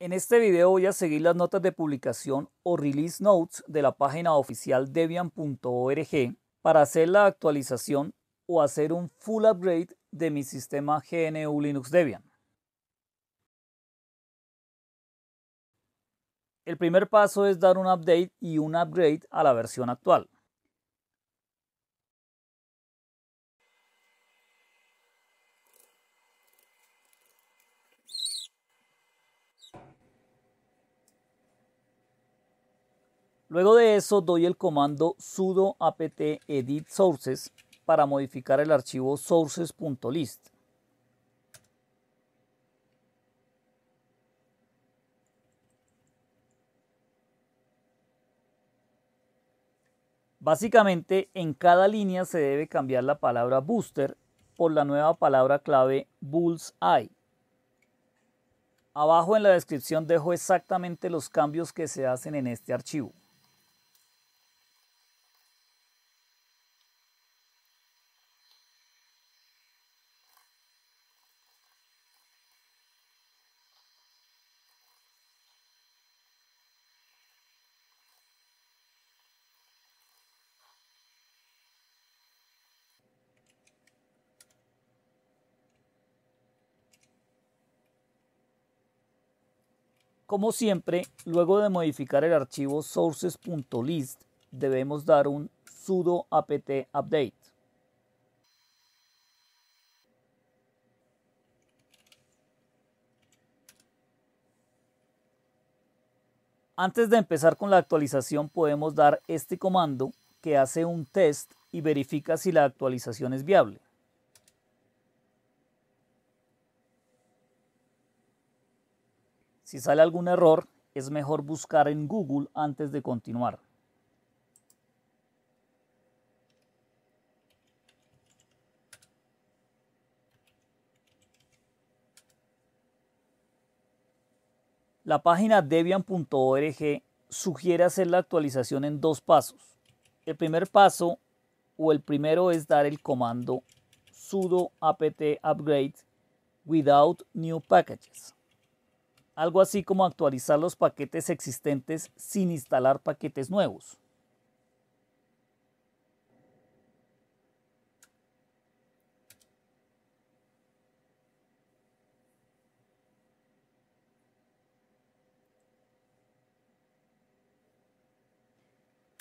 En este video voy a seguir las notas de publicación o release notes de la página oficial debian.org para hacer la actualización o hacer un full upgrade de mi sistema GNU Linux Debian. El primer paso es dar un update y un upgrade a la versión actual. Luego de eso doy el comando sudo apt edit sources para modificar el archivo sources.list. Básicamente, en cada línea se debe cambiar la palabra booster por la nueva palabra clave bullseye. Abajo en la descripción dejo exactamente los cambios que se hacen en este archivo. Como siempre, luego de modificar el archivo sources.list, debemos dar un sudo apt update. Antes de empezar con la actualización podemos dar este comando que hace un test y verifica si la actualización es viable. Si sale algún error, es mejor buscar en Google antes de continuar. La página debian.org sugiere hacer la actualización en dos pasos. El primer paso o el primero es dar el comando sudo apt upgrade without new packages algo así como actualizar los paquetes existentes sin instalar paquetes nuevos.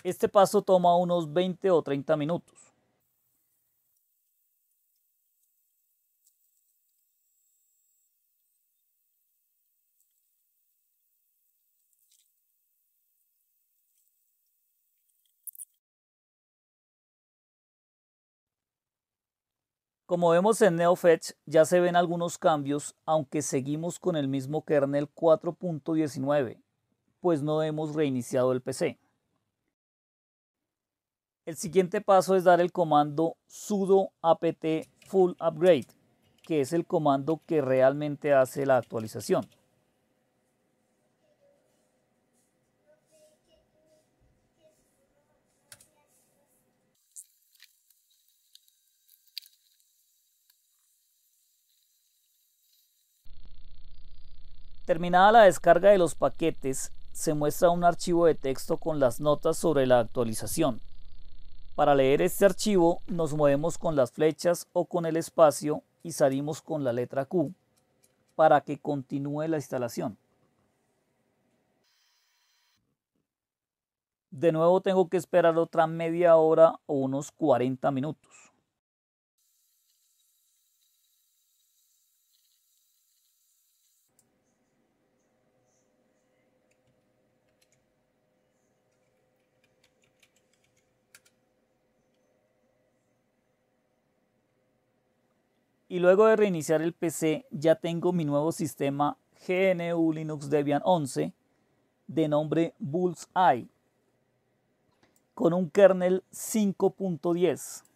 Este paso toma unos 20 o 30 minutos. Como vemos en NeoFetch ya se ven algunos cambios, aunque seguimos con el mismo kernel 4.19, pues no hemos reiniciado el PC. El siguiente paso es dar el comando sudo apt full upgrade, que es el comando que realmente hace la actualización. Terminada la descarga de los paquetes, se muestra un archivo de texto con las notas sobre la actualización. Para leer este archivo nos movemos con las flechas o con el espacio y salimos con la letra Q para que continúe la instalación. De nuevo tengo que esperar otra media hora o unos 40 minutos. Y luego de reiniciar el PC ya tengo mi nuevo sistema GNU Linux Debian 11 de nombre Bullseye con un kernel 5.10